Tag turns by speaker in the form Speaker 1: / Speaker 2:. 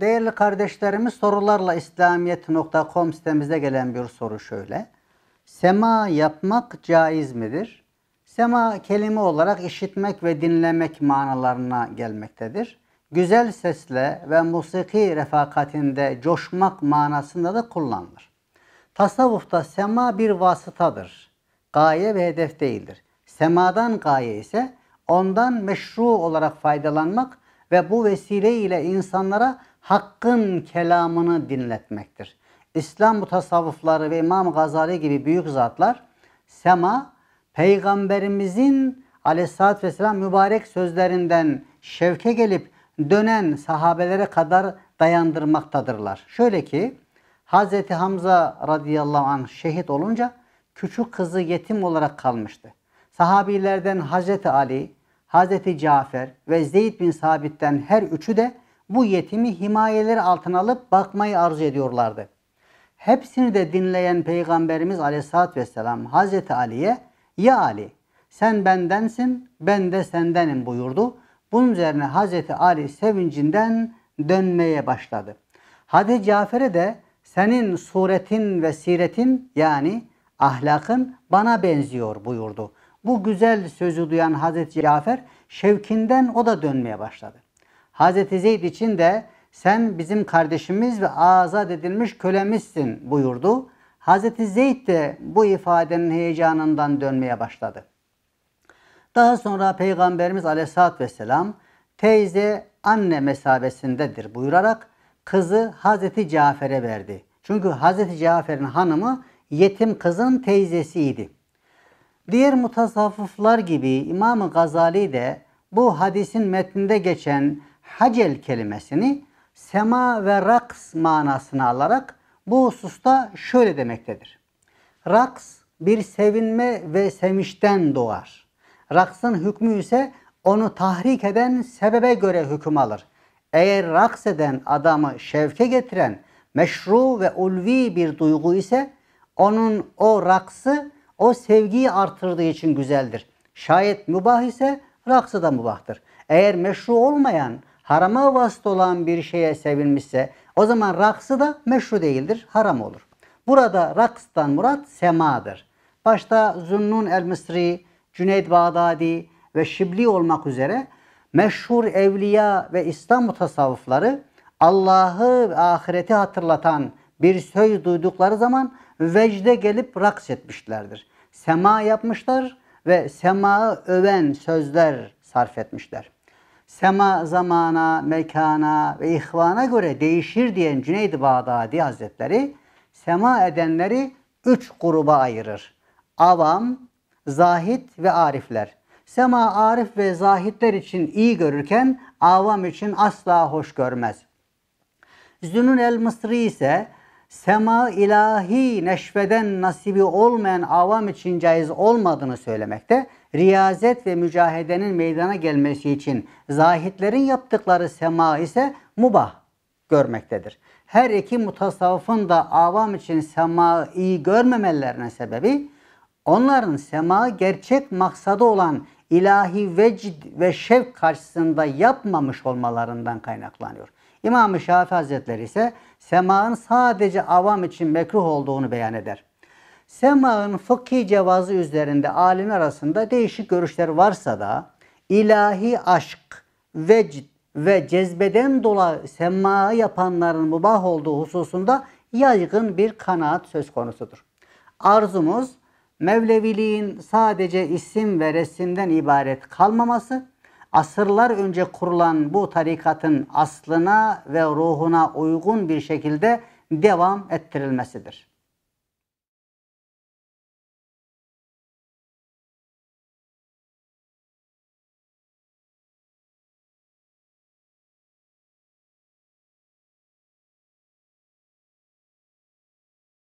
Speaker 1: Değerli kardeşlerimiz sorularla İslamiyet.com sitemize gelen bir soru şöyle. Sema yapmak caiz midir? Sema kelime olarak işitmek ve dinlemek manalarına gelmektedir. Güzel sesle ve musiki refakatinde coşmak manasında da kullanılır. Tasavvufta sema bir vasıtadır. Gaye ve hedef değildir. Semadan gaye ise ondan meşru olarak faydalanmak ve bu vesile ile insanlara Hakkın kelamını dinletmektir. İslam mutasavvıfları ve İmam Gazali gibi büyük zatlar sema peygamberimizin aleyhissalatü vesselam mübarek sözlerinden şevke gelip dönen sahabelere kadar dayandırmaktadırlar. Şöyle ki Hz. Hamza radıyallahu anh şehit olunca küçük kızı yetim olarak kalmıştı. Sahabilerden Hz. Ali, Hz. Cafer ve Zeyd bin Sabit'ten her üçü de bu yetimi himayeleri altına alıp bakmayı arzu ediyorlardı. Hepsini de dinleyen Peygamberimiz Aleyhisselatü Vesselam Hazreti Ali'ye ya Ali sen bendensin ben de sendenim buyurdu. Bunun üzerine Hazreti Ali sevincinden dönmeye başladı. Hadi Cafer'e de senin suretin ve siretin yani ahlakın bana benziyor buyurdu. Bu güzel sözü duyan Hazreti Cafer şevkinden o da dönmeye başladı. Hazreti Zeyd için de sen bizim kardeşimiz ve azat edilmiş kölemizsin buyurdu. Hazreti Zeyd de bu ifadenin heyecanından dönmeye başladı. Daha sonra Peygamberimiz aleyhissalatü vesselam teyze anne mesabesindedir buyurarak kızı Hazreti Cafer'e verdi. Çünkü Hazreti Cafer'in hanımı yetim kızın teyzesiydi. Diğer mutasavvıflar gibi İmam-ı Gazali de bu hadisin metninde geçen hacel kelimesini sema ve raks manasını alarak bu hususta şöyle demektedir. Raks bir sevinme ve sevinçten doğar. Raksın hükmü ise onu tahrik eden sebebe göre hüküm alır. Eğer raks eden adamı şevke getiren meşru ve ulvi bir duygu ise onun o raksı o sevgiyi artırdığı için güzeldir. Şayet mübah ise raksı da mübahtır. Eğer meşru olmayan harama vasıt olan bir şeye sevilmişse o zaman raksı da meşru değildir, haram olur. Burada rakstan murat semadır. Başta Zunnun el-Mısri, Cüneyd Bağdadi ve Şibli olmak üzere meşhur evliya ve İslam mutasavvıfları Allah'ı ve ahireti hatırlatan bir söz duydukları zaman vecde gelip raks etmişlerdir. Sema yapmışlar ve semayı öven sözler sarf etmişler sema zamana, mekana ve ihvana göre değişir diyen Cüneyd-i Bağdadi Hazretleri sema edenleri üç gruba ayırır. Avam, zahit ve arifler. Sema arif ve zahitler için iyi görürken avam için asla hoş görmez. Zünun el-Mısri ise sema ilahi neşveden nasibi olmayan avam için caiz olmadığını söylemekte, riyazet ve mücahedenin meydana gelmesi için zahitlerin yaptıkları sema ise mubah görmektedir. Her iki mutasavvıfın da avam için semayı görmemelerine sebebi, onların sema gerçek maksadı olan ilahi vecd ve şevk karşısında yapmamış olmalarından kaynaklanıyor. İmam-ı Şafii Hazretleri ise sema'nın sadece avam için mekruh olduğunu beyan eder. Semağın fıkhi cevazı üzerinde alim arasında değişik görüşler varsa da ilahi aşk, vecd ve cezbeden dolayı sema'yı yapanların mubah olduğu hususunda yaygın bir kanaat söz konusudur. Arzumuz Mevleviliğin sadece isim ve resimden ibaret kalmaması, asırlar önce kurulan bu tarikatın aslına ve ruhuna uygun bir şekilde devam ettirilmesidir.